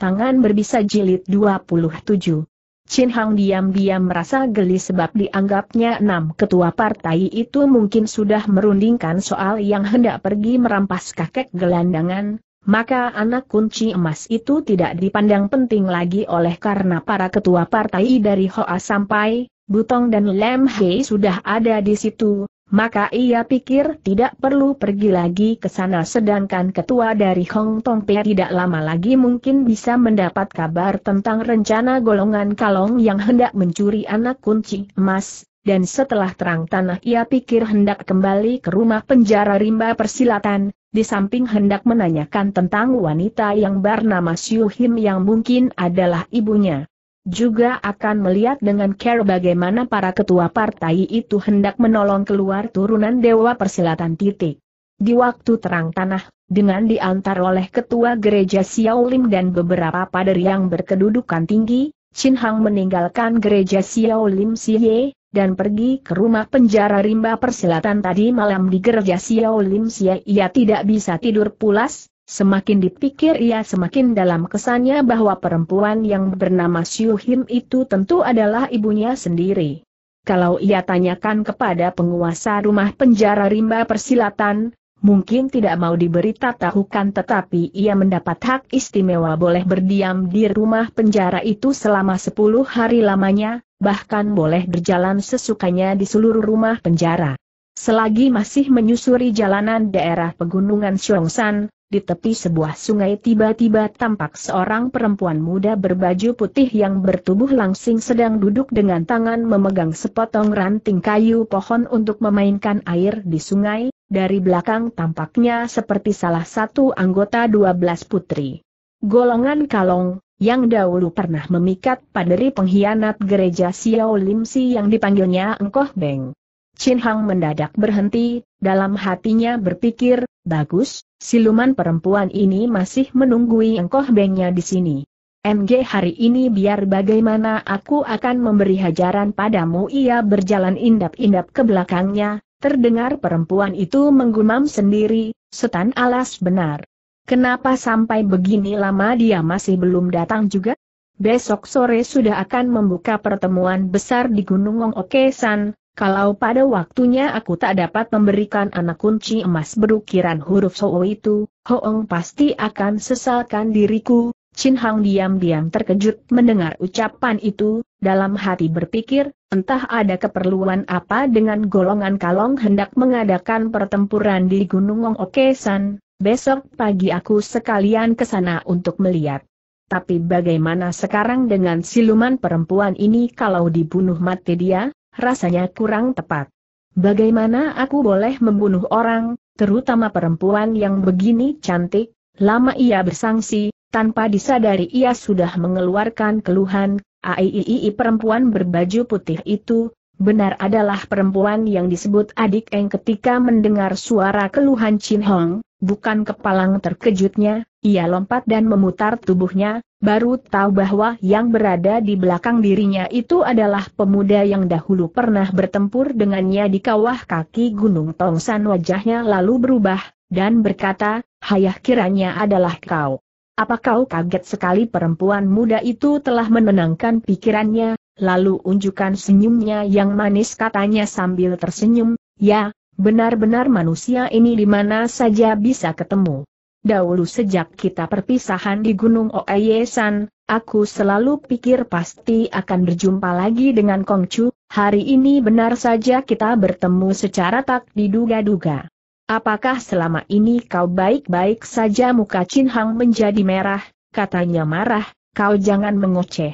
Tangan berbisa jilid 27. Chin Hang diam-diam merasa geli sebab dianggapnya enam ketua partai itu mungkin sudah merundingkan soal yang hendak pergi merampas kakek gelandangan, maka anak kunci emas itu tidak dipandang penting lagi oleh karena para ketua partai dari Hoa sampai, Butong dan Lem Hei sudah ada di situ, maka ia pikir tidak perlu pergi lagi ke sana sedangkan ketua dari Hong Tong Pei tidak lama lagi mungkin bisa mendapat kabar tentang rencana golongan kalong yang hendak mencuri anak kunci emas, dan setelah terang tanah ia pikir hendak kembali ke rumah penjara rimba persilatan, di samping hendak menanyakan tentang wanita yang bernama Siu Him yang mungkin adalah ibunya. Juga akan melihat dengan care bagaimana para ketua partai itu hendak menolong keluar turunan Dewa Persilatan titik. Di waktu terang tanah, dengan diantar oleh ketua gereja Xiaolim dan beberapa pader yang berkedudukan tinggi, Chin Hang meninggalkan gereja Xiaolim Xie, dan pergi ke rumah penjara rimba persilatan tadi malam di gereja Xiaolim Xie ia tidak bisa tidur pulas, Semakin dipikir ia semakin dalam kesannya bahwa perempuan yang bernama Siu Him itu tentu adalah ibunya sendiri. Kalau ia tanyakan kepada penguasa rumah penjara rimba persilatan, mungkin tidak mau diberitahukan tetapi ia mendapat hak istimewa boleh berdiam di rumah penjara itu selama 10 hari lamanya, bahkan boleh berjalan sesukanya di seluruh rumah penjara. Selagi masih menyusuri jalanan daerah pegunungan Xiongsan, di tepi sebuah sungai tiba-tiba tampak seorang perempuan muda berbaju putih yang bertubuh langsing sedang duduk dengan tangan memegang sepotong ranting kayu pohon untuk memainkan air di sungai, dari belakang tampaknya seperti salah satu anggota 12 putri. Golongan kalong, yang dahulu pernah memikat paderi pengkhianat gereja Xiao Lim Si yang dipanggilnya Engkoh Beng. Chin Hang mendadak berhenti, dalam hatinya berpikir, bagus, Siluman perempuan ini masih menunggui engkoh bengnya di sini. MG hari ini biar bagaimana aku akan memberi hajaran padamu ia berjalan indap-indap ke belakangnya, terdengar perempuan itu menggumam sendiri, setan alas benar. Kenapa sampai begini lama dia masih belum datang juga? Besok sore sudah akan membuka pertemuan besar di Gunung Ong Oke San, kalau pada waktunya aku tak dapat memberikan anak kunci emas berukiran huruf Soo itu, Hoong pasti akan sesalkan diriku. Chin Hang diam-diam terkejut mendengar ucapan itu, dalam hati berpikir, entah ada keperluan apa dengan golongan kalong hendak mengadakan pertempuran di Gunung Wong Okesan, besok pagi aku sekalian ke sana untuk melihat. Tapi bagaimana sekarang dengan siluman perempuan ini kalau dibunuh mati dia? rasanya kurang tepat. Bagaimana aku boleh membunuh orang, terutama perempuan yang begini cantik? Lama ia bersangsi, tanpa disadari ia sudah mengeluarkan keluhan, Aiii perempuan berbaju putih itu, benar adalah perempuan yang disebut adik Eng ketika mendengar suara keluhan Chin Hong, Bukan kepalang terkejutnya, ia lompat dan memutar tubuhnya, baru tahu bahwa yang berada di belakang dirinya itu adalah pemuda yang dahulu pernah bertempur dengannya di kawah kaki Gunung Tongsan wajahnya lalu berubah, dan berkata, Hayah kiranya adalah kau. Apa kau kaget sekali perempuan muda itu telah menenangkan pikirannya, lalu unjukkan senyumnya yang manis katanya sambil tersenyum, ya, Benar-benar manusia ini di mana saja bisa ketemu. Dahulu sejak kita perpisahan di Gunung Oeyesan, aku selalu pikir pasti akan berjumpa lagi dengan Kongcu, hari ini benar saja kita bertemu secara tak diduga-duga. Apakah selama ini kau baik-baik saja muka Chin Hang menjadi merah, katanya marah, kau jangan mengoceh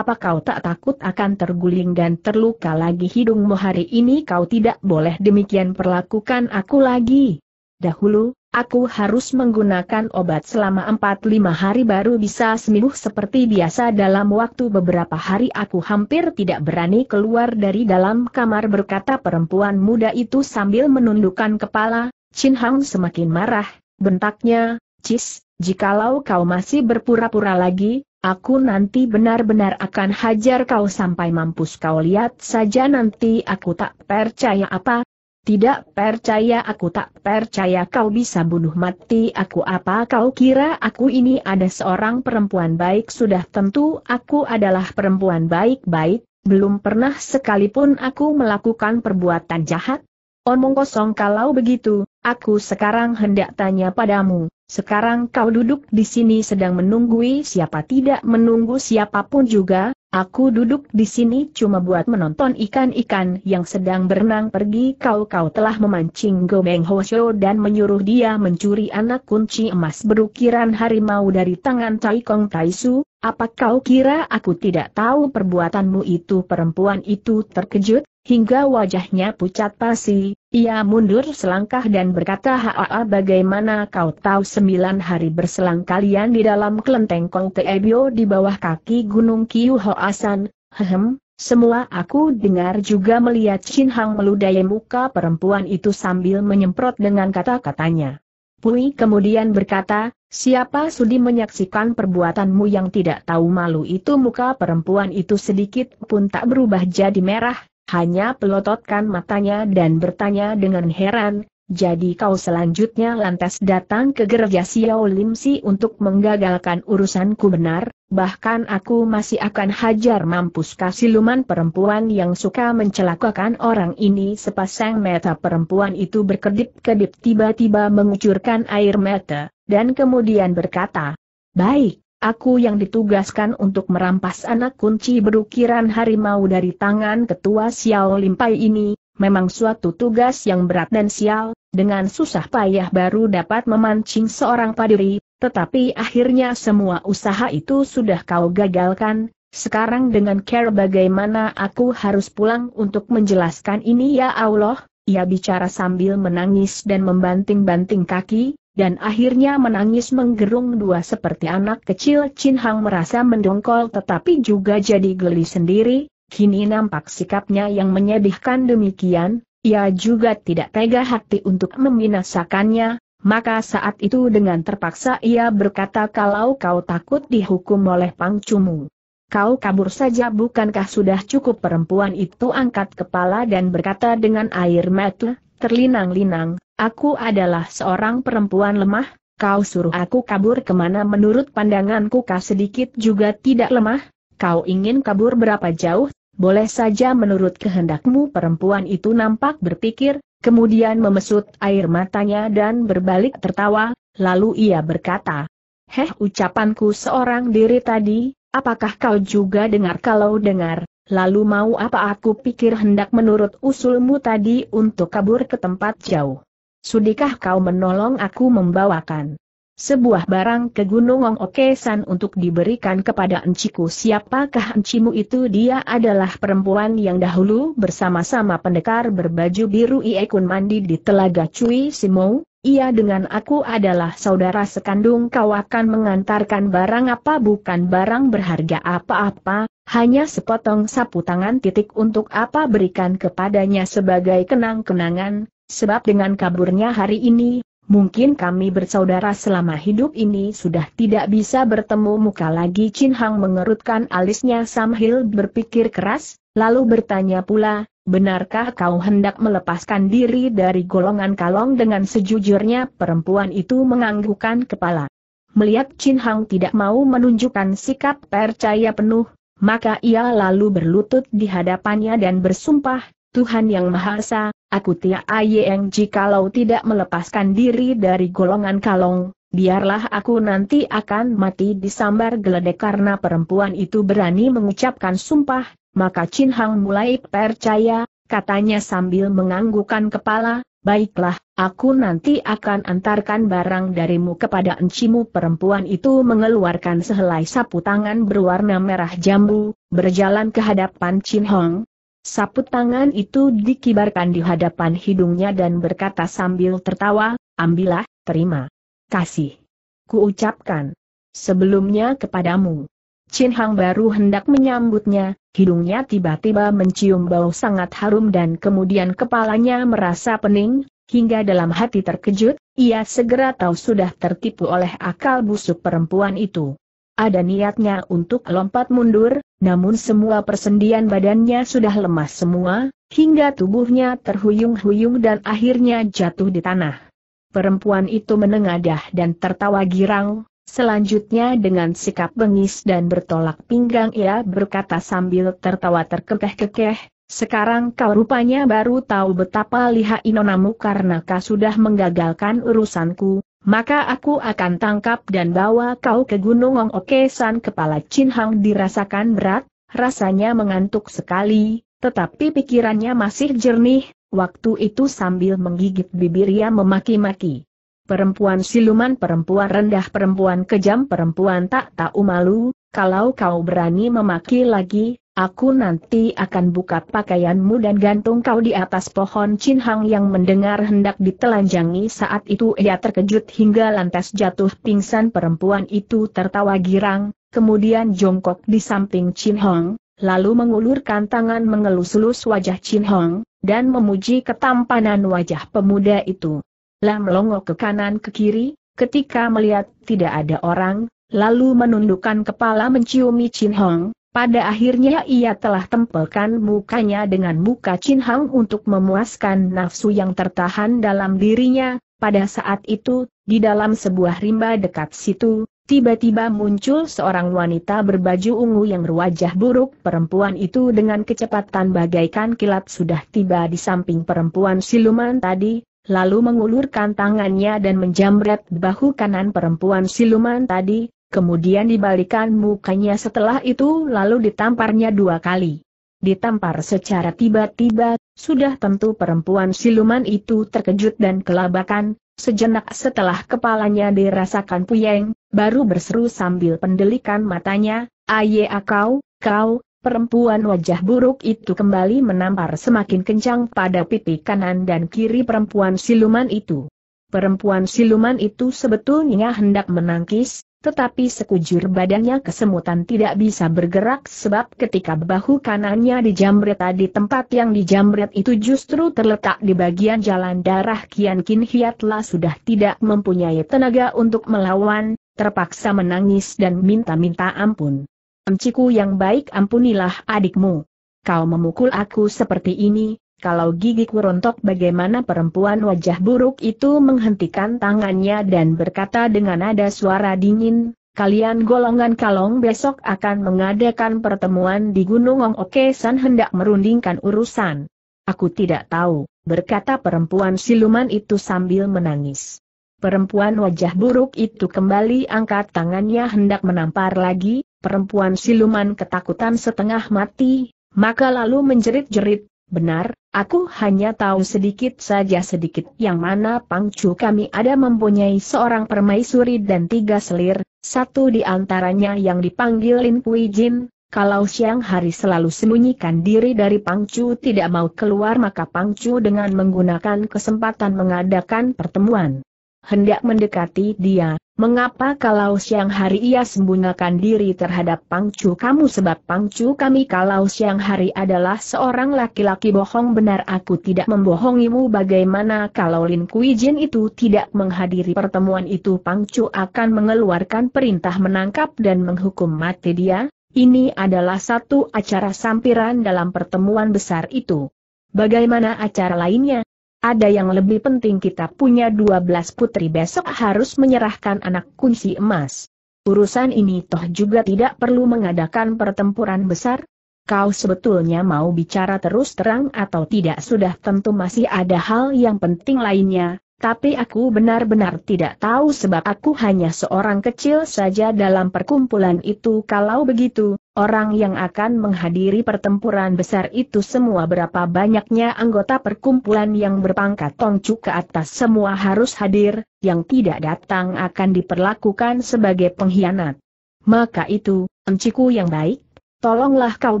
apa kau tak takut akan terguling dan terluka lagi hidungmu hari ini kau tidak boleh demikian perlakukan aku lagi. Dahulu, aku harus menggunakan obat selama 4-5 hari baru bisa sembuh seperti biasa dalam waktu beberapa hari aku hampir tidak berani keluar dari dalam kamar berkata perempuan muda itu sambil menundukkan kepala, Chin Hang semakin marah, bentaknya, Cis, jikalau kau masih berpura-pura lagi, Aku nanti benar-benar akan hajar kau sampai mampus kau lihat saja nanti aku tak percaya apa. Tidak percaya aku tak percaya kau bisa bunuh mati aku apa kau kira aku ini ada seorang perempuan baik sudah tentu aku adalah perempuan baik-baik, belum pernah sekalipun aku melakukan perbuatan jahat. Omong kosong kalau begitu, aku sekarang hendak tanya padamu, sekarang kau duduk di sini sedang menunggui siapa tidak menunggu siapapun juga, aku duduk di sini cuma buat menonton ikan-ikan yang sedang berenang pergi kau-kau telah memancing Gomeng hoshio dan menyuruh dia mencuri anak kunci emas berukiran harimau dari tangan Tai Kong Taisu, apa kau kira aku tidak tahu perbuatanmu itu? Perempuan itu terkejut, hingga wajahnya pucat pasi, ia mundur selangkah dan berkata Haa bagaimana kau tahu sembilan hari berselang kalian di dalam kelenteng Kong Teebio di bawah kaki gunung Kiu Hoasan, hehem, semua aku dengar juga melihat Shin Hang meludai muka perempuan itu sambil menyemprot dengan kata-katanya. Pui kemudian berkata, Siapa sudi menyaksikan perbuatanmu yang tidak tahu malu itu muka perempuan itu sedikit pun tak berubah jadi merah, hanya pelototkan matanya dan bertanya dengan heran, jadi kau selanjutnya lantas datang ke gereja Xiao Lim Si untuk menggagalkan urusanku benar, bahkan aku masih akan hajar mampus kasiluman perempuan yang suka mencelakakan orang ini sepasang mata perempuan itu berkedip-kedip tiba-tiba mengucurkan air mata dan kemudian berkata, Baik, aku yang ditugaskan untuk merampas anak kunci berukiran harimau dari tangan ketua Xiao Limpai ini, memang suatu tugas yang berat dan sial, dengan susah payah baru dapat memancing seorang padiri, tetapi akhirnya semua usaha itu sudah kau gagalkan, sekarang dengan care bagaimana aku harus pulang untuk menjelaskan ini ya Allah, ia bicara sambil menangis dan membanting-banting kaki, dan akhirnya menangis menggerung dua seperti anak kecil Chin Hang merasa mendongkol tetapi juga jadi geli sendiri, kini nampak sikapnya yang menyedihkan demikian, ia juga tidak tega hati untuk membinasakannya, maka saat itu dengan terpaksa ia berkata kalau kau takut dihukum oleh pangcumu. Kau kabur saja bukankah sudah cukup perempuan itu angkat kepala dan berkata dengan air mata, Terlinang-linang, aku adalah seorang perempuan lemah, kau suruh aku kabur kemana menurut pandanganku kau sedikit juga tidak lemah, kau ingin kabur berapa jauh, boleh saja menurut kehendakmu perempuan itu nampak berpikir, kemudian memesut air matanya dan berbalik tertawa, lalu ia berkata, Heh ucapanku seorang diri tadi, apakah kau juga dengar kalau dengar, Lalu mau apa aku pikir hendak menurut usulmu tadi untuk kabur ke tempat jauh. Sudikah kau menolong aku membawakan sebuah barang ke Gunung Ong Okesan untuk diberikan kepada enciku siapakah encimu itu dia adalah perempuan yang dahulu bersama-sama pendekar berbaju biru Iekun mandi di telaga Cui Simo, ia dengan aku adalah saudara sekandung kau akan mengantarkan barang apa bukan barang berharga apa-apa, hanya sepotong sapu tangan titik untuk apa berikan kepadanya sebagai kenang-kenangan, sebab dengan kaburnya hari ini, Mungkin kami bersaudara selama hidup ini sudah tidak bisa bertemu muka lagi Chin Hang mengerutkan alisnya sambil berpikir keras, lalu bertanya pula, benarkah kau hendak melepaskan diri dari golongan kalong dengan sejujurnya perempuan itu menganggukkan kepala. Melihat Chin Hang tidak mau menunjukkan sikap percaya penuh, maka ia lalu berlutut di hadapannya dan bersumpah, Tuhan Yang Maha Esa, aku tiak Ayeng jikalau tidak melepaskan diri dari golongan kalong, biarlah aku nanti akan mati disambar geledek karena perempuan itu berani mengucapkan sumpah, maka Chin Hang mulai percaya, katanya sambil menganggukkan kepala, baiklah, Aku nanti akan antarkan barang darimu kepada encimu perempuan itu mengeluarkan sehelai sapu tangan berwarna merah jambu, berjalan ke hadapan Chin Hong. Sapu tangan itu dikibarkan di hadapan hidungnya dan berkata sambil tertawa, ambillah, terima. Kasih. Kuucapkan. Sebelumnya kepadamu. Chin Hong baru hendak menyambutnya, hidungnya tiba-tiba mencium bau sangat harum dan kemudian kepalanya merasa pening, Hingga dalam hati terkejut, ia segera tahu sudah tertipu oleh akal busuk perempuan itu. Ada niatnya untuk lompat mundur, namun semua persendian badannya sudah lemas semua, hingga tubuhnya terhuyung-huyung dan akhirnya jatuh di tanah. Perempuan itu menengadah dan tertawa girang, selanjutnya dengan sikap bengis dan bertolak pinggang ia berkata sambil tertawa terkekeh-kekeh, sekarang kau rupanya baru tahu betapa lihai inonamu karena kau sudah menggagalkan urusanku, maka aku akan tangkap dan bawa kau ke Gunung Ong Oke San Kepala Chin Hang dirasakan berat, rasanya mengantuk sekali, tetapi pikirannya masih jernih, waktu itu sambil menggigit bibir ia memaki-maki. Perempuan siluman perempuan rendah perempuan kejam perempuan tak tahu malu, kalau kau berani memaki lagi, Aku nanti akan buka pakaianmu dan gantung kau di atas pohon Chin Hong yang mendengar hendak ditelanjangi saat itu ia terkejut hingga lantas jatuh pingsan perempuan itu tertawa girang, kemudian jongkok di samping Chin Hong, lalu mengulurkan tangan mengelus-elus wajah Chin Hong dan memuji ketampanan wajah pemuda itu. Lah melongo ke kanan ke kiri, ketika melihat tidak ada orang, lalu menundukkan kepala menciumi Chin Hong. Pada akhirnya ia telah tempelkan mukanya dengan muka Chin Hang untuk memuaskan nafsu yang tertahan dalam dirinya, pada saat itu, di dalam sebuah rimba dekat situ, tiba-tiba muncul seorang wanita berbaju ungu yang berwajah buruk. Perempuan itu dengan kecepatan bagaikan kilat sudah tiba di samping perempuan siluman tadi, lalu mengulurkan tangannya dan menjamret bahu kanan perempuan siluman tadi, kemudian dibalikan mukanya setelah itu lalu ditamparnya dua kali. Ditampar secara tiba-tiba, sudah tentu perempuan siluman itu terkejut dan kelabakan, sejenak setelah kepalanya dirasakan puyeng, baru berseru sambil pendelikan matanya, Aye kau, kau, perempuan wajah buruk itu kembali menampar semakin kencang pada pipi kanan dan kiri perempuan siluman itu. Perempuan siluman itu sebetulnya hendak menangkis, tetapi sekujur badannya kesemutan tidak bisa bergerak sebab ketika bahu kanannya dijamret tadi tempat yang dijamret itu justru terletak di bagian jalan darah Kian Kin Hiatlah sudah tidak mempunyai tenaga untuk melawan, terpaksa menangis dan minta-minta ampun. Amciku yang baik ampunilah adikmu. Kau memukul aku seperti ini, kalau gigi kurontok bagaimana perempuan wajah buruk itu menghentikan tangannya dan berkata dengan nada suara dingin, kalian golongan kalong besok akan mengadakan pertemuan di Gunung Ong Oke San hendak merundingkan urusan. Aku tidak tahu, berkata perempuan siluman itu sambil menangis. Perempuan wajah buruk itu kembali angkat tangannya hendak menampar lagi, perempuan siluman ketakutan setengah mati, maka lalu menjerit-jerit, benar, Aku hanya tahu sedikit saja sedikit yang mana pangcu kami ada mempunyai seorang permaisuri dan tiga selir, satu di antaranya yang dipanggil Lin Pui Jin, kalau siang hari selalu sembunyikan diri dari pangcu tidak mau keluar maka pangcu dengan menggunakan kesempatan mengadakan pertemuan hendak mendekati dia, mengapa kalau siang hari ia sembunyikan diri terhadap pangcu kamu sebab pangcu kami kalau siang hari adalah seorang laki-laki bohong benar aku tidak membohongimu bagaimana kalau Lin Kui Jin itu tidak menghadiri pertemuan itu pangcu akan mengeluarkan perintah menangkap dan menghukum mati dia, ini adalah satu acara sampiran dalam pertemuan besar itu. Bagaimana acara lainnya? Ada yang lebih penting kita punya 12 putri besok harus menyerahkan anak kunci emas. Urusan ini toh juga tidak perlu mengadakan pertempuran besar. Kau sebetulnya mau bicara terus terang atau tidak sudah tentu masih ada hal yang penting lainnya, tapi aku benar-benar tidak tahu sebab aku hanya seorang kecil saja dalam perkumpulan itu kalau begitu, Orang yang akan menghadiri pertempuran besar itu semua berapa banyaknya anggota perkumpulan yang berpangkat tongcu ke atas semua harus hadir, yang tidak datang akan diperlakukan sebagai pengkhianat. Maka itu, enciku yang baik, Tolonglah kau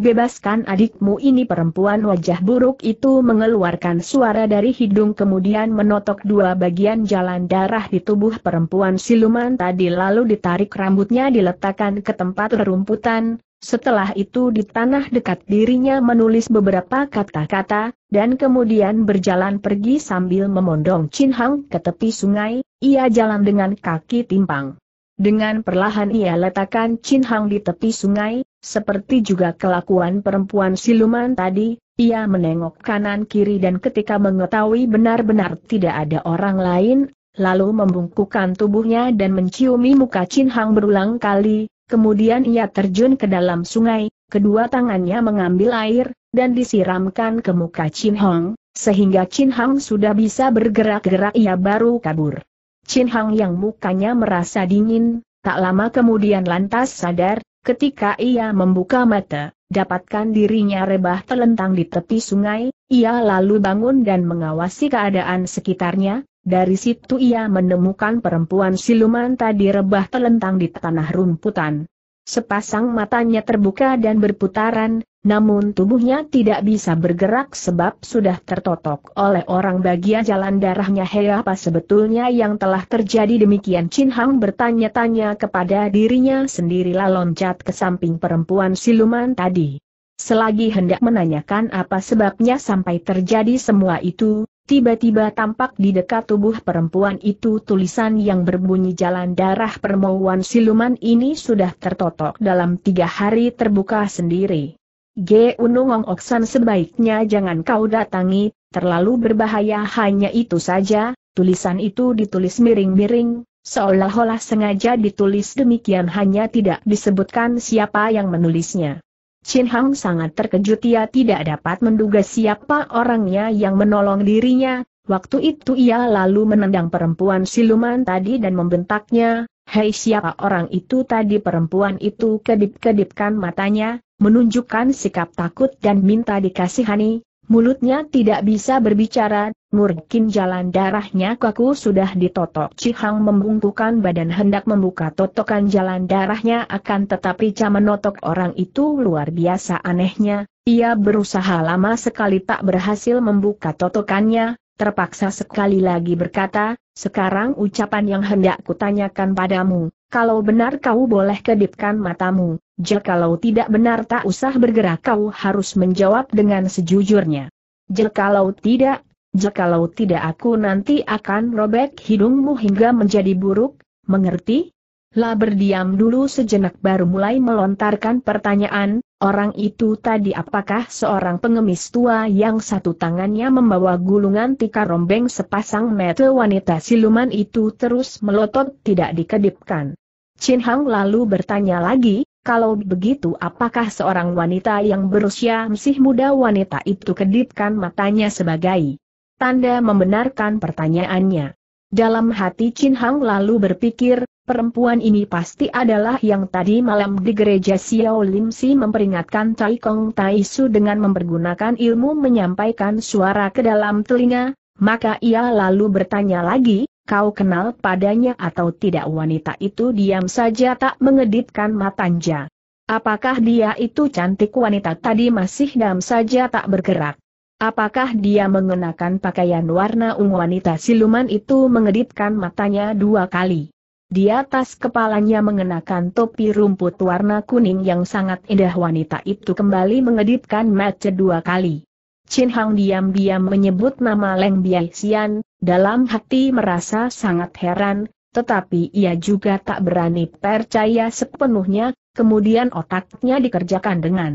bebaskan adikmu ini perempuan wajah buruk itu mengeluarkan suara dari hidung kemudian menotok dua bagian jalan darah di tubuh perempuan siluman tadi lalu ditarik rambutnya diletakkan ke tempat rerumputan, setelah itu di tanah dekat dirinya menulis beberapa kata-kata, dan kemudian berjalan pergi sambil memondong Chin Hang ke tepi sungai, ia jalan dengan kaki timpang. Dengan perlahan ia letakkan Chin Hang di tepi sungai, seperti juga kelakuan perempuan siluman tadi, ia menengok kanan kiri dan ketika mengetahui benar-benar tidak ada orang lain, lalu membungkukkan tubuhnya dan menciumi muka Chin Hang berulang kali, kemudian ia terjun ke dalam sungai, kedua tangannya mengambil air, dan disiramkan ke muka Chin Hang, sehingga Chin Hang sudah bisa bergerak-gerak ia baru kabur. Chin Hang yang mukanya merasa dingin, tak lama kemudian lantas sadar, Ketika ia membuka mata, dapatkan dirinya rebah telentang di tepi sungai, ia lalu bangun dan mengawasi keadaan sekitarnya, dari situ ia menemukan perempuan siluman tadi rebah telentang di tanah rumputan. Sepasang matanya terbuka dan berputaran, namun tubuhnya tidak bisa bergerak sebab sudah tertotok oleh orang bagian jalan darahnya Hei apa sebetulnya yang telah terjadi demikian Chin Hang bertanya-tanya kepada dirinya sendirilah loncat ke samping perempuan siluman tadi. Selagi hendak menanyakan apa sebabnya sampai terjadi semua itu, tiba-tiba tampak di dekat tubuh perempuan itu tulisan yang berbunyi jalan darah permauan siluman ini sudah tertotok dalam tiga hari terbuka sendiri. G. Unung Oksan sebaiknya jangan kau datangi, terlalu berbahaya hanya itu saja, tulisan itu ditulis miring-miring, seolah-olah sengaja ditulis demikian hanya tidak disebutkan siapa yang menulisnya. Chin Hang sangat terkejut ia tidak dapat menduga siapa orangnya yang menolong dirinya, waktu itu ia lalu menendang perempuan siluman tadi dan membentaknya, Hei siapa orang itu tadi perempuan itu kedip-kedipkan matanya, menunjukkan sikap takut dan minta dikasihani, Mulutnya tidak bisa berbicara, murkin jalan darahnya kaku sudah ditotok. Cihang membungkukan badan hendak membuka totokan jalan darahnya akan tetapi Ca menotok orang itu luar biasa anehnya. Ia berusaha lama sekali tak berhasil membuka totokannya, terpaksa sekali lagi berkata, sekarang ucapan yang hendak kutanyakan padamu, kalau benar kau boleh kedipkan matamu, jikalau tidak benar tak usah bergerak kau harus menjawab dengan sejujurnya. Jikalau tidak, jikalau tidak aku nanti akan robek hidungmu hingga menjadi buruk, mengerti? Lah berdiam dulu sejenak baru mulai melontarkan pertanyaan, orang itu tadi apakah seorang pengemis tua yang satu tangannya membawa gulungan tikar rombeng sepasang mata wanita siluman itu terus melotot tidak dikedipkan. Chin Hang lalu bertanya lagi, kalau begitu apakah seorang wanita yang berusia masih muda wanita itu kedipkan matanya sebagai tanda membenarkan pertanyaannya. Dalam hati Chin Hang lalu berpikir, perempuan ini pasti adalah yang tadi malam di gereja Xiao Lim Si memperingatkan Tai Kong Tai Su dengan mempergunakan ilmu menyampaikan suara ke dalam telinga, maka ia lalu bertanya lagi, Kau kenal padanya atau tidak wanita itu diam saja tak mengedipkan matanya. Apakah dia itu cantik wanita tadi masih diam saja tak bergerak? Apakah dia mengenakan pakaian warna ungu wanita siluman itu mengedipkan matanya dua kali? Di atas kepalanya mengenakan topi rumput warna kuning yang sangat indah wanita itu kembali mengedipkan mata dua kali. Chin Hang diam-diam menyebut nama Leng Biai Xian, dalam hati merasa sangat heran, tetapi ia juga tak berani percaya sepenuhnya, kemudian otaknya dikerjakan dengan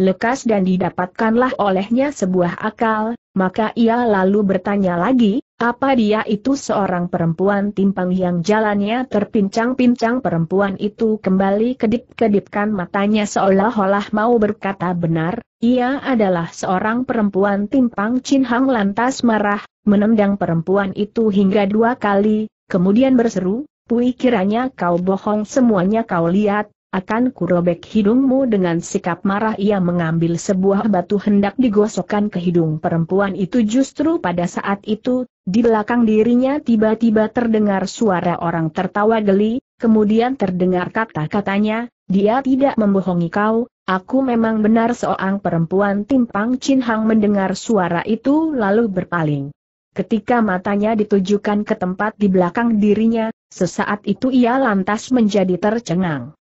lekas dan didapatkanlah olehnya sebuah akal, maka ia lalu bertanya lagi, apa dia itu seorang perempuan timpang yang jalannya terpincang-pincang perempuan itu kembali kedip-kedipkan matanya seolah-olah mau berkata benar, ia adalah seorang perempuan timpang Chin Hang lantas marah, menendang perempuan itu hingga dua kali, kemudian berseru, Pui kiranya kau bohong semuanya kau lihat, akan kurobek hidungmu dengan sikap marah ia mengambil sebuah batu hendak digosokkan ke hidung perempuan itu justru pada saat itu, di belakang dirinya tiba-tiba terdengar suara orang tertawa geli, kemudian terdengar kata-katanya, dia tidak membohongi kau, aku memang benar seorang perempuan timpang Chin Hang mendengar suara itu lalu berpaling. Ketika matanya ditujukan ke tempat di belakang dirinya, sesaat itu ia lantas menjadi tercengang.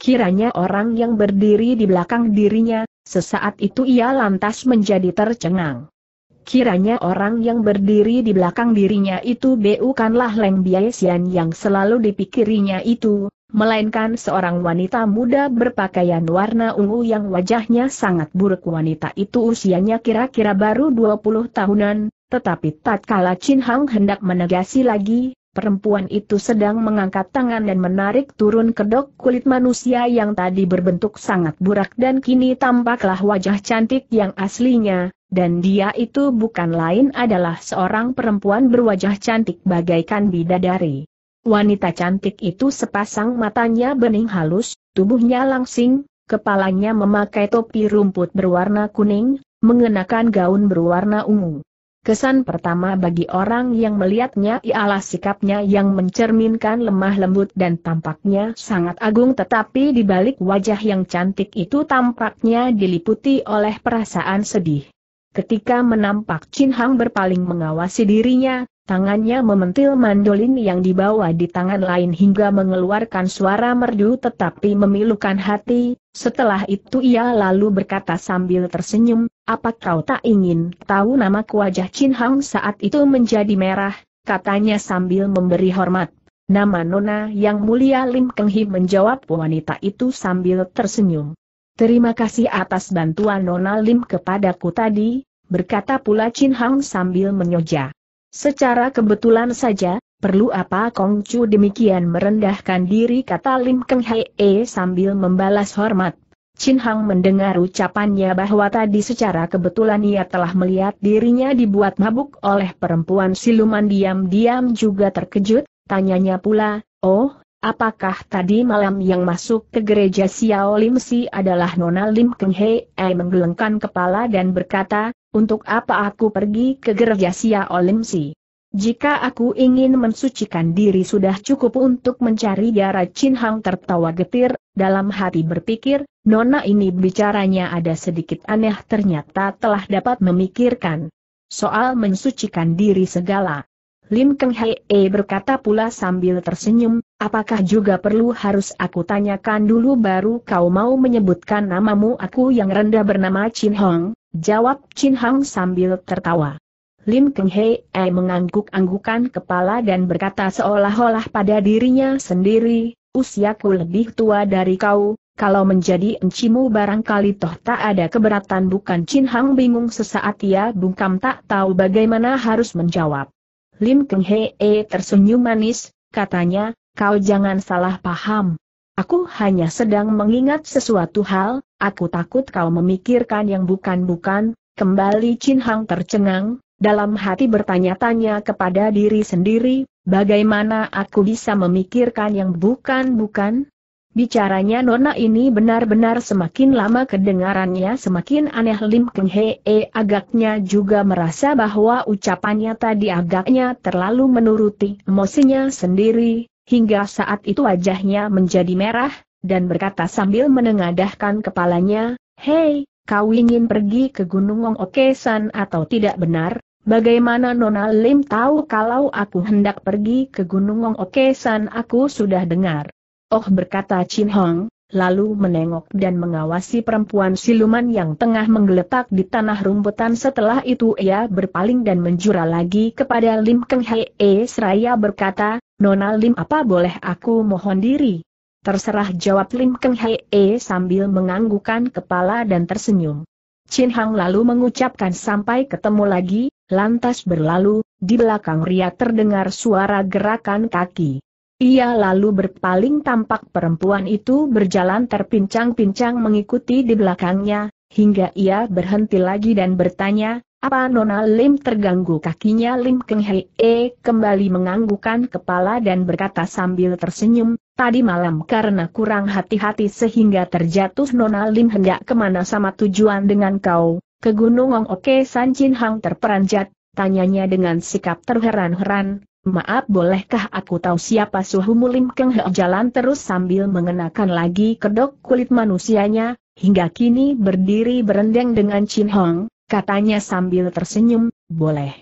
Kiranya orang yang berdiri di belakang dirinya, sesaat itu ia lantas menjadi tercengang. Kiranya orang yang berdiri di belakang dirinya itu bukanlah Leng Biaisian yang selalu dipikirinya itu, melainkan seorang wanita muda berpakaian warna ungu yang wajahnya sangat buruk wanita itu usianya kira-kira baru 20 tahunan, tetapi tatkala Chin Hang hendak menegasi lagi, perempuan itu sedang mengangkat tangan dan menarik turun kedok kulit manusia yang tadi berbentuk sangat burak dan kini tampaklah wajah cantik yang aslinya, dan dia itu bukan lain adalah seorang perempuan berwajah cantik bagaikan bidadari. Wanita cantik itu sepasang matanya bening halus, tubuhnya langsing, kepalanya memakai topi rumput berwarna kuning, mengenakan gaun berwarna ungu. Kesan pertama bagi orang yang melihatnya ialah sikapnya yang mencerminkan lemah lembut dan tampaknya sangat agung tetapi di balik wajah yang cantik itu tampaknya diliputi oleh perasaan sedih. Ketika menampak Chin Hang berpaling mengawasi dirinya, Tangannya mementil mandolin yang dibawa di tangan lain hingga mengeluarkan suara merdu tetapi memilukan hati, setelah itu ia lalu berkata sambil tersenyum, apa kau tak ingin tahu nama wajah Chin Hang saat itu menjadi merah, katanya sambil memberi hormat. Nama Nona yang mulia Lim Keng Hi menjawab wanita itu sambil tersenyum. Terima kasih atas bantuan Nona Lim kepadaku tadi, berkata pula Chin Hang sambil menyoja. Secara kebetulan saja, perlu apa Kong Chu demikian merendahkan diri kata Lim Keng Hee sambil membalas hormat. Chin Hang mendengar ucapannya bahwa tadi secara kebetulan ia telah melihat dirinya dibuat mabuk oleh perempuan siluman diam-diam juga terkejut, tanyanya pula, oh, Apakah tadi malam yang masuk ke gereja Xiao Lim Si adalah Nona Lim Keng Hei menggelengkan kepala dan berkata, untuk apa aku pergi ke gereja Xiao Lim Si? Jika aku ingin mensucikan diri sudah cukup untuk mencari darah Chin Hang tertawa getir, dalam hati berpikir, Nona ini bicaranya ada sedikit aneh ternyata telah dapat memikirkan soal mensucikan diri segala. Lim Keng Hei berkata pula sambil tersenyum, Apakah juga perlu harus aku tanyakan dulu baru kau mau menyebutkan namamu aku yang rendah bernama Chin Hong? Jawab Chin Hong sambil tertawa. Lim Keng Hei eh mengangguk-anggukan kepala dan berkata seolah-olah pada dirinya sendiri, usiaku lebih tua dari kau, kalau menjadi encimu barangkali toh tak ada keberatan bukan Chin Hong bingung sesaat ia bungkam tak tahu bagaimana harus menjawab. Lim Keng Hei eh tersenyum manis, katanya, Kau jangan salah paham. Aku hanya sedang mengingat sesuatu hal, aku takut kau memikirkan yang bukan-bukan, kembali Chin Hang tercengang, dalam hati bertanya-tanya kepada diri sendiri, bagaimana aku bisa memikirkan yang bukan-bukan? Bicaranya Nona ini benar-benar semakin lama kedengarannya semakin aneh Lim Keng Hee eh, agaknya juga merasa bahwa ucapannya tadi agaknya terlalu menuruti emosinya sendiri, Hingga saat itu wajahnya menjadi merah, dan berkata sambil menengadahkan kepalanya, Hei, kau ingin pergi ke Gunung Wong Okesan atau tidak benar? Bagaimana Nona Lim tahu kalau aku hendak pergi ke Gunung Wong Okesan aku sudah dengar. Oh berkata Chin Hong, lalu menengok dan mengawasi perempuan siluman yang tengah menggeletak di tanah rumputan setelah itu ia berpaling dan menjura lagi kepada Lim Keng Hee e. seraya berkata, Nona Lim apa boleh aku mohon diri? Terserah jawab Lim Keng Hee e sambil menganggukan kepala dan tersenyum. Chin Hang lalu mengucapkan sampai ketemu lagi, lantas berlalu, di belakang Ria terdengar suara gerakan kaki. Ia lalu berpaling tampak perempuan itu berjalan terpincang-pincang mengikuti di belakangnya, hingga ia berhenti lagi dan bertanya, apa Nona Lim terganggu kakinya Lim Keng Hei e kembali menganggukan kepala dan berkata sambil tersenyum, tadi malam karena kurang hati-hati sehingga terjatuh Nona Lim hendak kemana sama tujuan dengan kau, ke Gunung Ong Oke San Chin Hang terperanjat, tanyanya dengan sikap terheran-heran, Maaf bolehkah aku tahu siapa Suhu Mulim Keng jalan terus sambil mengenakan lagi kedok kulit manusianya, hingga kini berdiri berendeng dengan Chin Hong, katanya sambil tersenyum, boleh.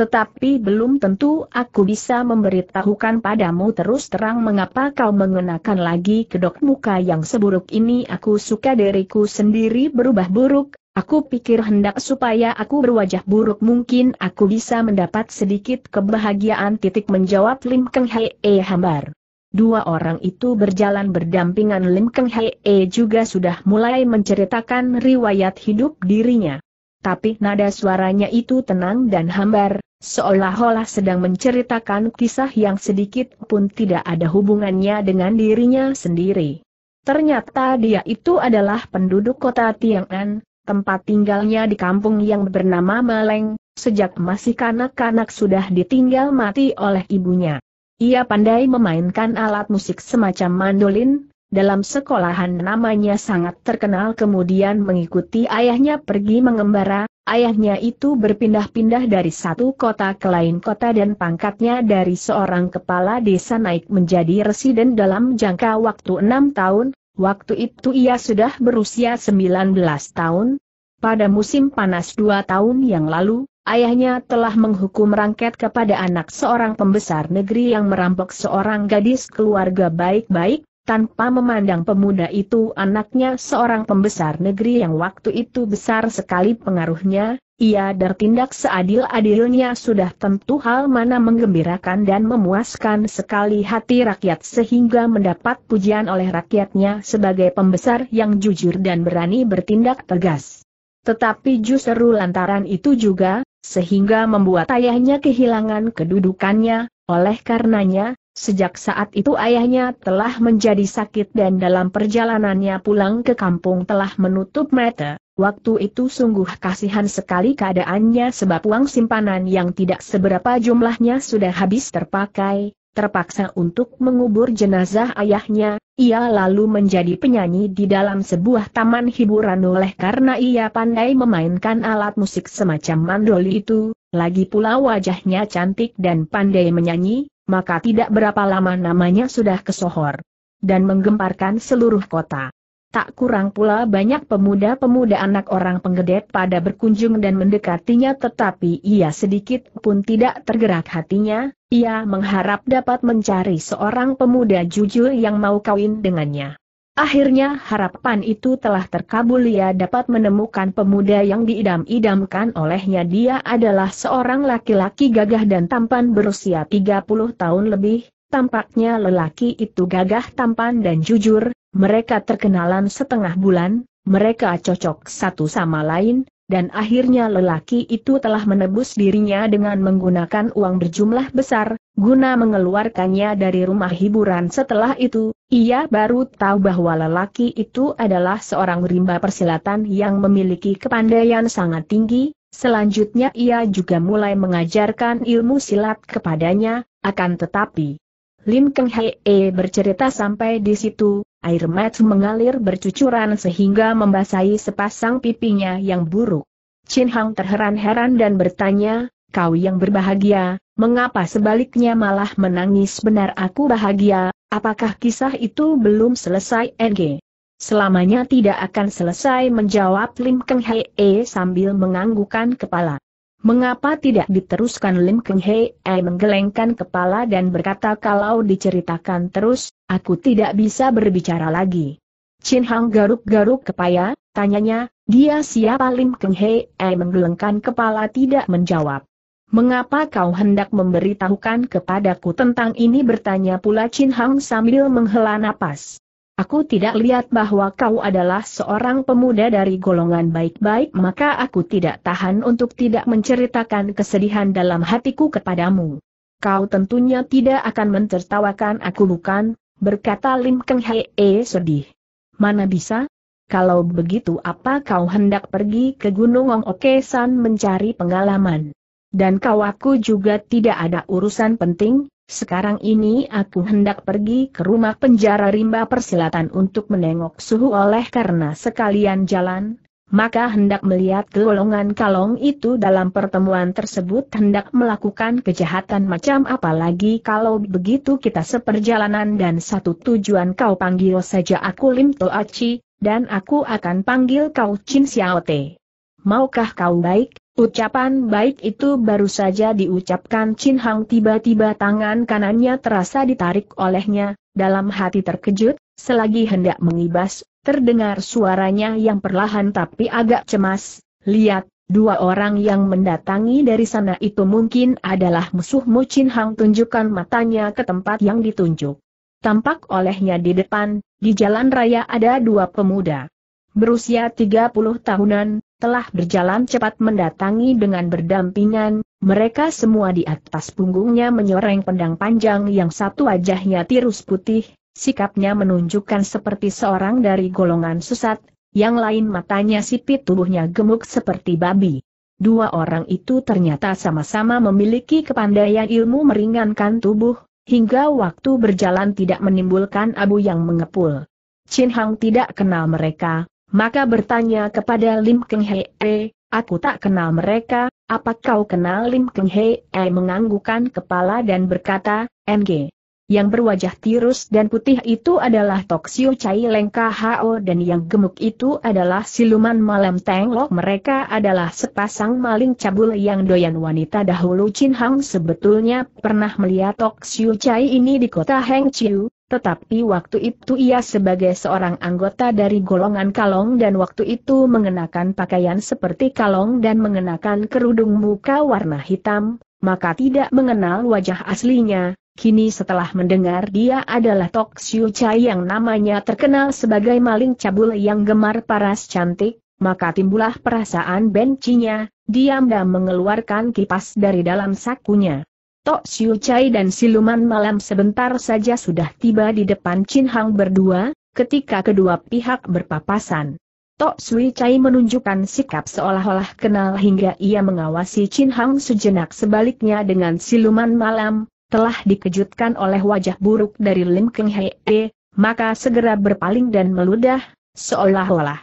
Tetapi belum tentu aku bisa memberitahukan padamu terus terang mengapa kau mengenakan lagi kedok muka yang seburuk ini aku suka diriku sendiri berubah buruk, Aku pikir hendak supaya aku berwajah buruk mungkin aku bisa mendapat sedikit kebahagiaan titik menjawab Lim Keng Hei e eh, hambar. Dua orang itu berjalan berdampingan Lim Keng Hei e eh, juga sudah mulai menceritakan riwayat hidup dirinya. Tapi nada suaranya itu tenang dan hambar, seolah-olah sedang menceritakan kisah yang sedikit pun tidak ada hubungannya dengan dirinya sendiri. Ternyata dia itu adalah penduduk kota Tiang'an, tempat tinggalnya di kampung yang bernama Maleng, sejak masih kanak-kanak sudah ditinggal mati oleh ibunya. Ia pandai memainkan alat musik semacam mandolin, dalam sekolahan namanya sangat terkenal kemudian mengikuti ayahnya pergi mengembara, ayahnya itu berpindah-pindah dari satu kota ke lain kota dan pangkatnya dari seorang kepala desa naik menjadi residen dalam jangka waktu enam tahun, Waktu itu ia sudah berusia 19 tahun. Pada musim panas dua tahun yang lalu, ayahnya telah menghukum rangket kepada anak seorang pembesar negeri yang merampok seorang gadis keluarga baik-baik, tanpa memandang pemuda itu anaknya seorang pembesar negeri yang waktu itu besar sekali pengaruhnya, ia bertindak seadil-adilnya sudah tentu hal mana menggembirakan dan memuaskan sekali hati rakyat sehingga mendapat pujian oleh rakyatnya sebagai pembesar yang jujur dan berani bertindak tegas. Tetapi justru lantaran itu juga, sehingga membuat ayahnya kehilangan kedudukannya, oleh karenanya, Sejak saat itu ayahnya telah menjadi sakit dan dalam perjalanannya pulang ke kampung telah menutup mata. Waktu itu sungguh kasihan sekali keadaannya sebab uang simpanan yang tidak seberapa jumlahnya sudah habis terpakai, terpaksa untuk mengubur jenazah ayahnya, ia lalu menjadi penyanyi di dalam sebuah taman hiburan oleh karena ia pandai memainkan alat musik semacam mandoli itu, lagi pula wajahnya cantik dan pandai menyanyi, maka tidak berapa lama namanya sudah kesohor dan menggemparkan seluruh kota. Tak kurang pula banyak pemuda-pemuda anak orang penggedet pada berkunjung dan mendekatinya tetapi ia sedikit pun tidak tergerak hatinya, ia mengharap dapat mencari seorang pemuda jujur yang mau kawin dengannya. Akhirnya harapan itu telah terkabul ia dapat menemukan pemuda yang diidam-idamkan olehnya dia adalah seorang laki-laki gagah dan tampan berusia 30 tahun lebih, tampaknya lelaki itu gagah tampan dan jujur, mereka terkenalan setengah bulan, mereka cocok satu sama lain, dan akhirnya lelaki itu telah menebus dirinya dengan menggunakan uang berjumlah besar, guna mengeluarkannya dari rumah hiburan setelah itu, ia baru tahu bahwa lelaki itu adalah seorang rimba persilatan yang memiliki kepandaian sangat tinggi, selanjutnya ia juga mulai mengajarkan ilmu silat kepadanya, akan tetapi, Lim Keng Hee bercerita sampai di situ, air mata mengalir bercucuran sehingga membasahi sepasang pipinya yang buruk. Chin Hang terheran-heran dan bertanya, kau yang berbahagia, mengapa sebaliknya malah menangis benar aku bahagia, apakah kisah itu belum selesai NG? Selamanya tidak akan selesai menjawab Lim Keng Hee sambil menganggukan kepala. Mengapa tidak diteruskan Lim Keng Hei menggelengkan kepala dan berkata kalau diceritakan terus, aku tidak bisa berbicara lagi. Chin Hang garuk-garuk kepala, tanyanya, dia siapa Lim Keng Hei menggelengkan kepala tidak menjawab. Mengapa kau hendak memberitahukan kepadaku tentang ini bertanya pula Chin Hang sambil menghela napas. Aku tidak lihat bahwa kau adalah seorang pemuda dari golongan baik-baik maka aku tidak tahan untuk tidak menceritakan kesedihan dalam hatiku kepadamu. Kau tentunya tidak akan mentertawakan aku bukan, berkata Lim Keng E sedih. Mana bisa? Kalau begitu apa kau hendak pergi ke Gunung Ong Oke San mencari pengalaman? Dan kau aku juga tidak ada urusan penting, sekarang ini aku hendak pergi ke rumah penjara rimba persilatan untuk menengok suhu oleh karena sekalian jalan, maka hendak melihat golongan kalong itu dalam pertemuan tersebut hendak melakukan kejahatan macam apa lagi kalau begitu kita seperjalanan dan satu tujuan kau panggil saja aku Lim Toachi, dan aku akan panggil kau Chin Xiaote. Maukah kau baik? Ucapan baik itu baru saja diucapkan Chin Hang tiba-tiba tangan kanannya terasa ditarik olehnya, dalam hati terkejut, selagi hendak mengibas, terdengar suaranya yang perlahan tapi agak cemas, lihat, dua orang yang mendatangi dari sana itu mungkin adalah musuhmu Chin Hang tunjukkan matanya ke tempat yang ditunjuk. Tampak olehnya di depan, di jalan raya ada dua pemuda. Berusia 30 tahunan, telah berjalan cepat mendatangi dengan berdampingan, mereka semua di atas punggungnya menyoreng pedang panjang yang satu wajahnya tirus putih, sikapnya menunjukkan seperti seorang dari golongan susat, yang lain matanya sipit tubuhnya gemuk seperti babi. Dua orang itu ternyata sama-sama memiliki kepandaian ilmu meringankan tubuh, hingga waktu berjalan tidak menimbulkan abu yang mengepul. Chin Hang tidak kenal mereka, maka bertanya kepada Lim Keng Hee, eh, aku tak kenal mereka, apa kau kenal Lim Keng Hee eh, menganggukan kepala dan berkata, Ng, Yang berwajah tirus dan putih itu adalah Toksio Chai Leng Kho dan yang gemuk itu adalah siluman malam tenglok. Mereka adalah sepasang maling cabul yang doyan wanita dahulu Chin Hang sebetulnya pernah melihat Toksio Chai ini di kota Chiu, tetapi waktu itu ia sebagai seorang anggota dari golongan kalong dan waktu itu mengenakan pakaian seperti kalong dan mengenakan kerudung muka warna hitam, maka tidak mengenal wajah aslinya. Kini setelah mendengar dia adalah Tok Siu Chai yang namanya terkenal sebagai maling cabul yang gemar paras cantik, maka timbulah perasaan bencinya, diam dan mengeluarkan kipas dari dalam sakunya. Tok Siu Chai dan Siluman Malam sebentar saja sudah tiba di depan Chin Hang berdua, ketika kedua pihak berpapasan. Tok Sui Chai menunjukkan sikap seolah-olah kenal hingga ia mengawasi Chin Hang sejenak sebaliknya dengan siluman malam, telah dikejutkan oleh wajah buruk dari Lim Keng Hee, maka segera berpaling dan meludah, seolah-olah.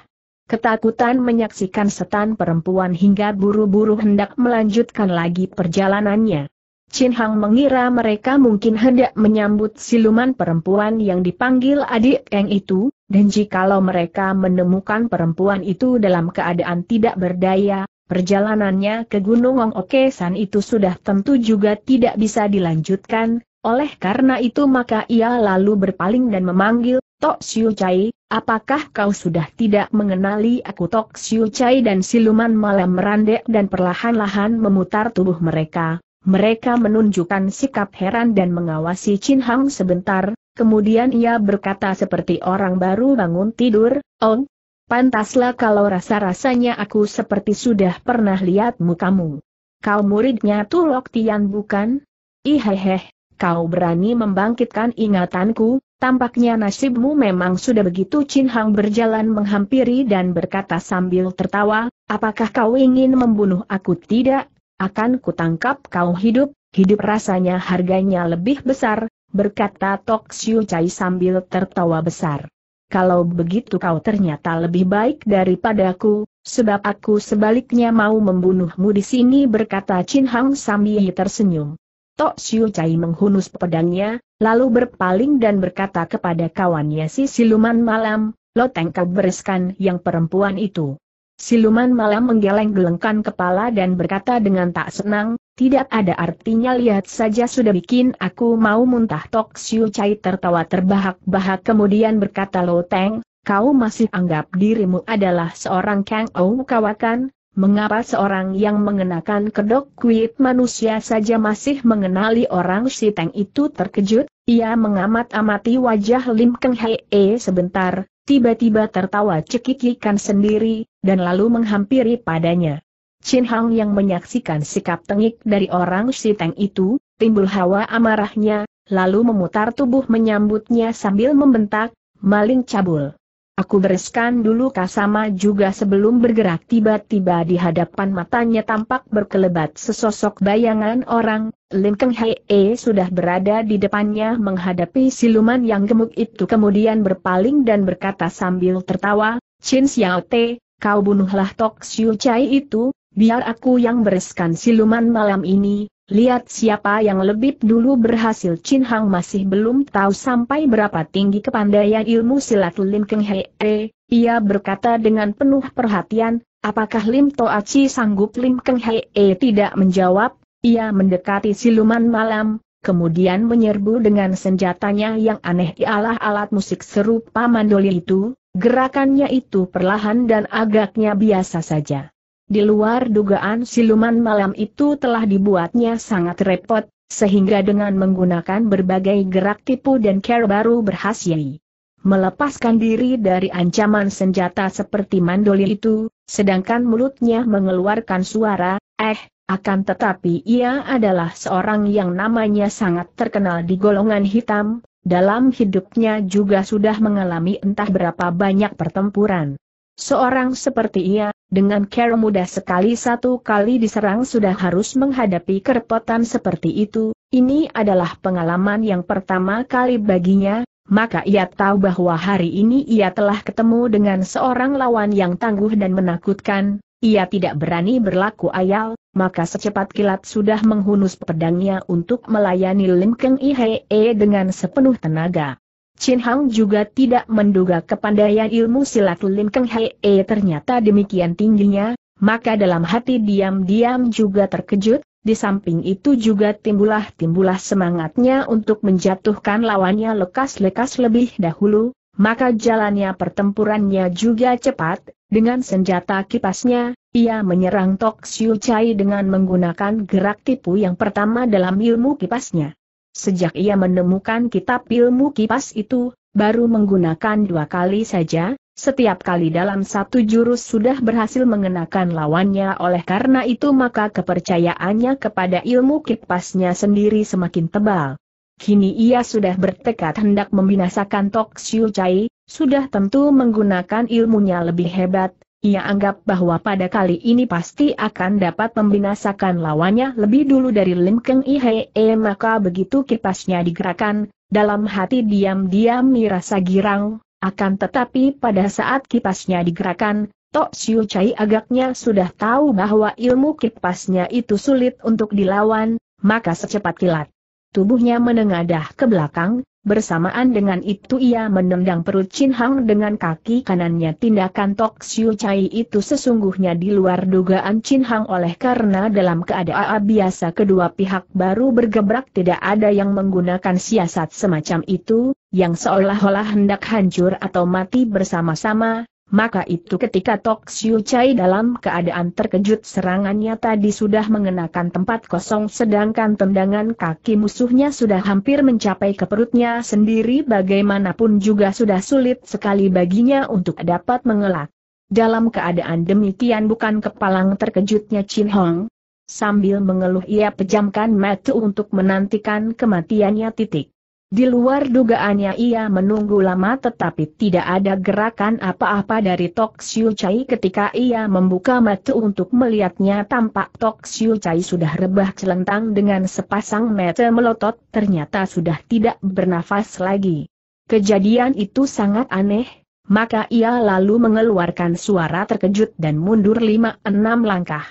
Ketakutan menyaksikan setan perempuan hingga buru-buru hendak melanjutkan lagi perjalanannya. Chin Hang mengira mereka mungkin hendak menyambut siluman perempuan yang dipanggil adik Eng itu, dan jikalau mereka menemukan perempuan itu dalam keadaan tidak berdaya, perjalanannya ke Gunung Ong Oke San itu sudah tentu juga tidak bisa dilanjutkan, oleh karena itu maka ia lalu berpaling dan memanggil, Tok Siu Chai, apakah kau sudah tidak mengenali aku Tok Siu Chai dan siluman malam merandek dan perlahan-lahan memutar tubuh mereka, mereka menunjukkan sikap heran dan mengawasi Chin Hang sebentar, kemudian ia berkata seperti orang baru bangun tidur, Oh, pantaslah kalau rasa-rasanya aku seperti sudah pernah lihat mukamu. Kau muridnya Tulok Tian bukan? Iheheh, kau berani membangkitkan ingatanku, tampaknya nasibmu memang sudah begitu Chin Hang berjalan menghampiri dan berkata sambil tertawa, apakah kau ingin membunuh aku tidak? akan kutangkap kau hidup, hidup rasanya harganya lebih besar, berkata Tok Siu Chai sambil tertawa besar. Kalau begitu kau ternyata lebih baik daripadaku, sebab aku sebaliknya mau membunuhmu di sini berkata Chin Hang sambil tersenyum. Tok Siu Chai menghunus pedangnya, lalu berpaling dan berkata kepada kawannya si siluman malam, lo tengkap bereskan yang perempuan itu. Siluman malam menggeleng-gelengkan kepala dan berkata dengan tak senang, tidak ada artinya lihat saja sudah bikin aku mau muntah Tok Siu Chai tertawa terbahak-bahak kemudian berkata Lo Teng, kau masih anggap dirimu adalah seorang Kang Ou kawakan, Mengapa seorang yang mengenakan kedok kuit manusia saja masih mengenali orang si Teng itu terkejut? Ia mengamat-amati wajah Lim Keng Hee eh, sebentar, tiba-tiba tertawa cekikikan sendiri, dan lalu menghampiri padanya. Chin Hang yang menyaksikan sikap tengik dari orang Teng itu, timbul hawa amarahnya, lalu memutar tubuh menyambutnya sambil membentak, maling cabul. Aku bereskan dulu kasama juga sebelum bergerak tiba-tiba di hadapan matanya tampak berkelebat sesosok bayangan orang, Lim Keng Hei e sudah berada di depannya menghadapi siluman yang gemuk itu kemudian berpaling dan berkata sambil tertawa, Chin Xiao Te, kau bunuhlah Tok Siu Chai itu, biar aku yang bereskan siluman malam ini, lihat siapa yang lebih dulu berhasil Chin Hang masih belum tahu sampai berapa tinggi kepandaian ilmu silat Lim Keng e. ia berkata dengan penuh perhatian, apakah Lim to Toachi sanggup Lim Keng e? tidak menjawab, ia mendekati siluman malam, kemudian menyerbu dengan senjatanya yang aneh ialah alat musik serupa mandoli itu, Gerakannya itu perlahan dan agaknya biasa saja. Di luar dugaan siluman malam itu telah dibuatnya sangat repot, sehingga dengan menggunakan berbagai gerak tipu dan care baru berhasil melepaskan diri dari ancaman senjata seperti mandolin itu, sedangkan mulutnya mengeluarkan suara, eh, akan tetapi ia adalah seorang yang namanya sangat terkenal di golongan hitam, dalam hidupnya juga sudah mengalami entah berapa banyak pertempuran. Seorang seperti ia, dengan care mudah sekali satu kali diserang sudah harus menghadapi kerepotan seperti itu, ini adalah pengalaman yang pertama kali baginya, maka ia tahu bahwa hari ini ia telah ketemu dengan seorang lawan yang tangguh dan menakutkan, ia tidak berani berlaku ayal, maka secepat kilat sudah menghunus pedangnya untuk melayani Lim Keng Ihe e dengan sepenuh tenaga. Chin Hang juga tidak menduga kepandaian ilmu silat Lim Keng Hee ternyata demikian tingginya, maka dalam hati diam-diam juga terkejut, di samping itu juga timbulah-timbulah semangatnya untuk menjatuhkan lawannya lekas-lekas lebih dahulu, maka jalannya pertempurannya juga cepat, dengan senjata kipasnya, ia menyerang Tok Siu Chai dengan menggunakan gerak tipu yang pertama dalam ilmu kipasnya. Sejak ia menemukan kitab ilmu kipas itu, baru menggunakan dua kali saja, setiap kali dalam satu jurus sudah berhasil mengenakan lawannya oleh karena itu maka kepercayaannya kepada ilmu kipasnya sendiri semakin tebal. Kini ia sudah bertekad hendak membinasakan Tok Siu Chai, sudah tentu menggunakan ilmunya lebih hebat, ia anggap bahwa pada kali ini pasti akan dapat membinasakan lawannya lebih dulu dari Lim Keng Ihe, eh, maka begitu kipasnya digerakkan, dalam hati diam-diam merasa girang, akan tetapi pada saat kipasnya digerakkan, Tok Siu Chai agaknya sudah tahu bahwa ilmu kipasnya itu sulit untuk dilawan, maka secepat kilat. Tubuhnya menengadah ke belakang, Bersamaan dengan itu ia menendang perut Chin Hang dengan kaki kanannya tindakan Tok Siu Chai itu sesungguhnya di luar dugaan Chin Hang oleh karena dalam keadaan biasa kedua pihak baru bergebrak tidak ada yang menggunakan siasat semacam itu, yang seolah-olah hendak hancur atau mati bersama-sama, maka itu ketika Tok Siu Chai dalam keadaan terkejut serangannya tadi sudah mengenakan tempat kosong sedangkan tendangan kaki musuhnya sudah hampir mencapai ke perutnya sendiri bagaimanapun juga sudah sulit sekali baginya untuk dapat mengelak. Dalam keadaan demikian bukan kepalang terkejutnya Chin Hong. Sambil mengeluh ia pejamkan mata untuk menantikan kematiannya titik. Di luar dugaannya ia menunggu lama tetapi tidak ada gerakan apa-apa dari Tok Siu Chai ketika ia membuka mata untuk melihatnya tampak Tok Siu Chai sudah rebah celentang dengan sepasang mata melotot ternyata sudah tidak bernafas lagi. Kejadian itu sangat aneh, maka ia lalu mengeluarkan suara terkejut dan mundur lima enam langkah.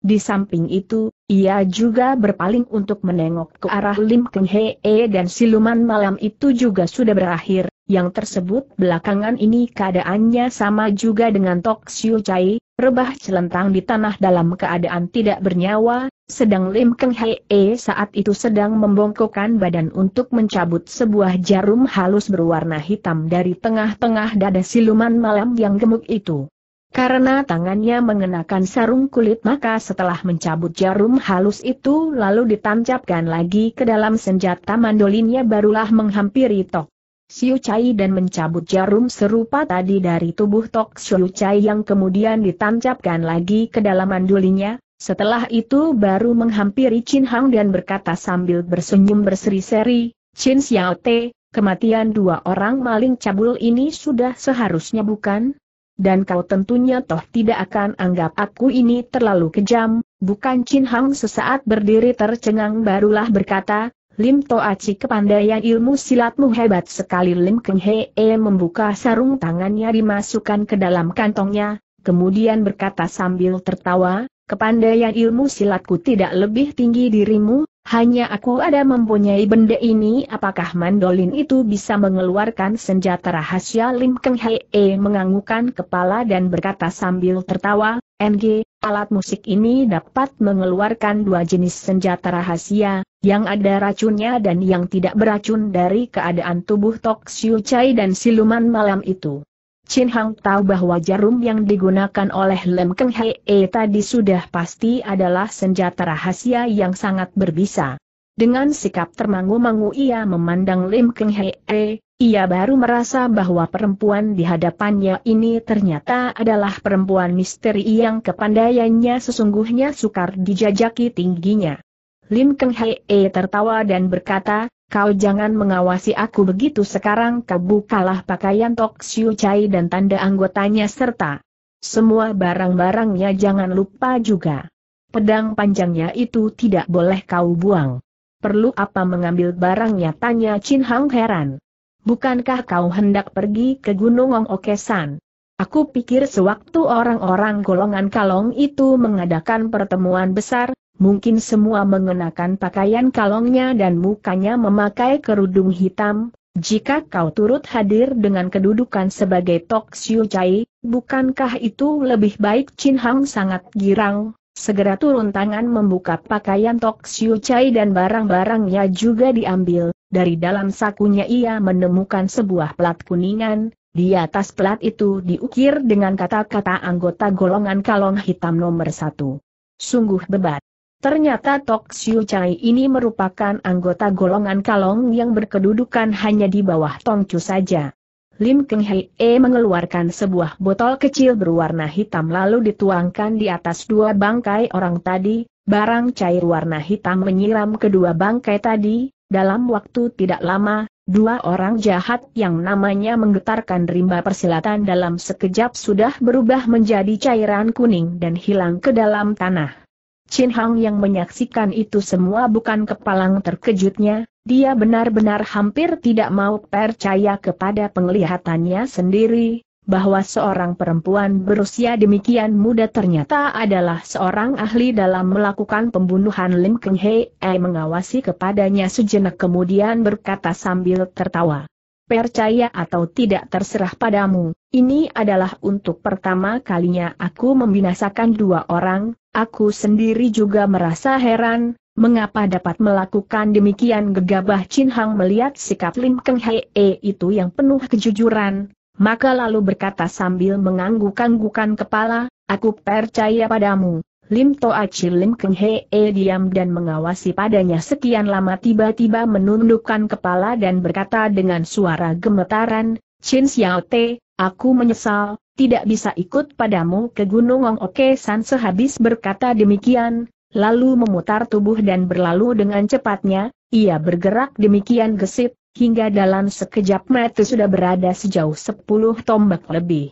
Di samping itu, ia juga berpaling untuk menengok ke arah Lim Keng Hee dan siluman malam itu juga sudah berakhir, yang tersebut belakangan ini keadaannya sama juga dengan Tok Siu Chai, rebah celentang di tanah dalam keadaan tidak bernyawa, sedang Lim Keng Hee saat itu sedang membongkokkan badan untuk mencabut sebuah jarum halus berwarna hitam dari tengah-tengah dada siluman malam yang gemuk itu. Karena tangannya mengenakan sarung kulit maka setelah mencabut jarum halus itu lalu ditancapkan lagi ke dalam senjata mandolinnya barulah menghampiri Tok Siu Chai dan mencabut jarum serupa tadi dari tubuh Tok Siu Chai yang kemudian ditancapkan lagi ke dalam mandolinnya, setelah itu baru menghampiri Chin Hang dan berkata sambil bersenyum berseri-seri, Chin Xiao Te, kematian dua orang maling cabul ini sudah seharusnya bukan? dan kau tentunya toh tidak akan anggap aku ini terlalu kejam, bukan Chin Hang sesaat berdiri tercengang barulah berkata, Lim Toaci kepandaian ilmu silatmu hebat sekali Lim Keng Hee membuka sarung tangannya dimasukkan ke dalam kantongnya, kemudian berkata sambil tertawa, kepandaian ilmu silatku tidak lebih tinggi dirimu, hanya aku ada mempunyai benda ini apakah mandolin itu bisa mengeluarkan senjata rahasia Lim Keng Hee menganggukkan kepala dan berkata sambil tertawa, NG, alat musik ini dapat mengeluarkan dua jenis senjata rahasia, yang ada racunnya dan yang tidak beracun dari keadaan tubuh Tok Siu Chai dan siluman malam itu. Chin Hang tahu bahwa jarum yang digunakan oleh Lem Keng Hei e tadi sudah pasti adalah senjata rahasia yang sangat berbisa. Dengan sikap termangu-mangu ia memandang Lim Keng Hei, e, ia baru merasa bahwa perempuan di hadapannya ini ternyata adalah perempuan misteri yang kepandaiannya sesungguhnya sukar dijajaki tingginya. Lim Keng Hei e tertawa dan berkata, kau jangan mengawasi aku begitu sekarang kau bukalah pakaian Tok Siu Chai dan tanda anggotanya serta semua barang-barangnya jangan lupa juga. Pedang panjangnya itu tidak boleh kau buang. Perlu apa mengambil barangnya tanya Chin Hang heran. Bukankah kau hendak pergi ke Gunung Ong Okesan? Aku pikir sewaktu orang-orang golongan kalong itu mengadakan pertemuan besar, mungkin semua mengenakan pakaian kalongnya dan mukanya memakai kerudung hitam, jika kau turut hadir dengan kedudukan sebagai Tok Siu Chai, bukankah itu lebih baik Chin Hang sangat girang, segera turun tangan membuka pakaian Tok Siu Chai dan barang-barangnya juga diambil, dari dalam sakunya ia menemukan sebuah pelat kuningan, di atas pelat itu diukir dengan kata-kata anggota golongan kalong hitam nomor satu. Sungguh bebat. Ternyata Tok Siu Chai ini merupakan anggota golongan kalong yang berkedudukan hanya di bawah Tong Chu saja. Lim Keng Hei E mengeluarkan sebuah botol kecil berwarna hitam lalu dituangkan di atas dua bangkai orang tadi, barang cair warna hitam menyiram kedua bangkai tadi, dalam waktu tidak lama, dua orang jahat yang namanya menggetarkan rimba persilatan dalam sekejap sudah berubah menjadi cairan kuning dan hilang ke dalam tanah. Chin Hang yang menyaksikan itu semua bukan kepalang terkejutnya, dia benar-benar hampir tidak mau percaya kepada penglihatannya sendiri, bahwa seorang perempuan berusia demikian muda ternyata adalah seorang ahli dalam melakukan pembunuhan Lim Keng Hei eh, mengawasi kepadanya sejenak kemudian berkata sambil tertawa percaya atau tidak terserah padamu, ini adalah untuk pertama kalinya aku membinasakan dua orang, aku sendiri juga merasa heran, mengapa dapat melakukan demikian gegabah Chin Hang melihat sikap Lim Keng Hei e itu yang penuh kejujuran, maka lalu berkata sambil mengangguk-anggukan kepala, aku percaya padamu. Lim Toa Chi Lim Keng Hei e diam dan mengawasi padanya sekian lama tiba-tiba menundukkan kepala dan berkata dengan suara gemetaran, Chin Xiao Te, Aku menyesal, tidak bisa ikut padamu ke Gunung Ong Oke San sehabis berkata demikian, lalu memutar tubuh dan berlalu dengan cepatnya, ia bergerak demikian gesit, hingga dalam sekejap mata sudah berada sejauh sepuluh tombak lebih.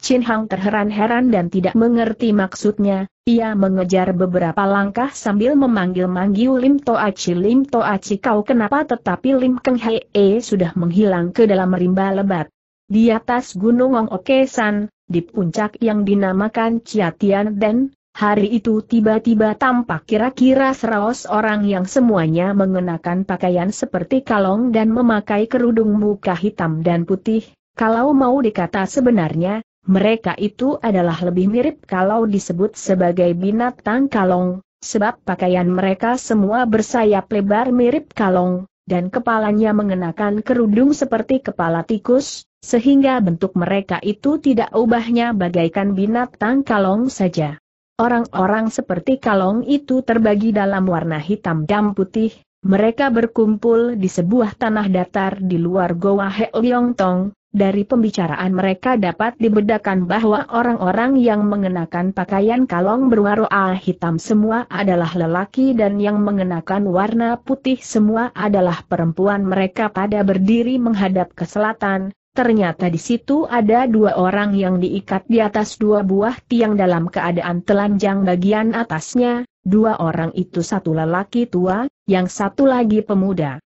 Chin Hang terheran-heran dan tidak mengerti maksudnya, ia mengejar beberapa langkah sambil memanggil-manggil Lim Toachi Lim Toachi kau kenapa tetapi Lim Keng Hei -e sudah menghilang ke dalam rimba lebat. Di atas Gunung Wang Okesan, di puncak yang dinamakan Ciatian Den, hari itu tiba-tiba tampak kira-kira seratus orang yang semuanya mengenakan pakaian seperti kalong dan memakai kerudung muka hitam dan putih, kalau mau dikata sebenarnya, mereka itu adalah lebih mirip kalau disebut sebagai binatang kalong, sebab pakaian mereka semua bersayap lebar mirip kalong, dan kepalanya mengenakan kerudung seperti kepala tikus, sehingga bentuk mereka itu tidak ubahnya bagaikan binatang kalong saja. Orang-orang seperti kalong itu terbagi dalam warna hitam dan putih, mereka berkumpul di sebuah tanah datar di luar Goa Heoyong Tong, dari pembicaraan mereka dapat dibedakan bahwa orang-orang yang mengenakan pakaian kalong berwarna hitam semua adalah lelaki dan yang mengenakan warna putih semua adalah perempuan mereka pada berdiri menghadap ke selatan. Ternyata di situ ada dua orang yang diikat di atas dua buah tiang dalam keadaan telanjang bagian atasnya, dua orang itu satu lelaki tua, yang satu lagi pemuda.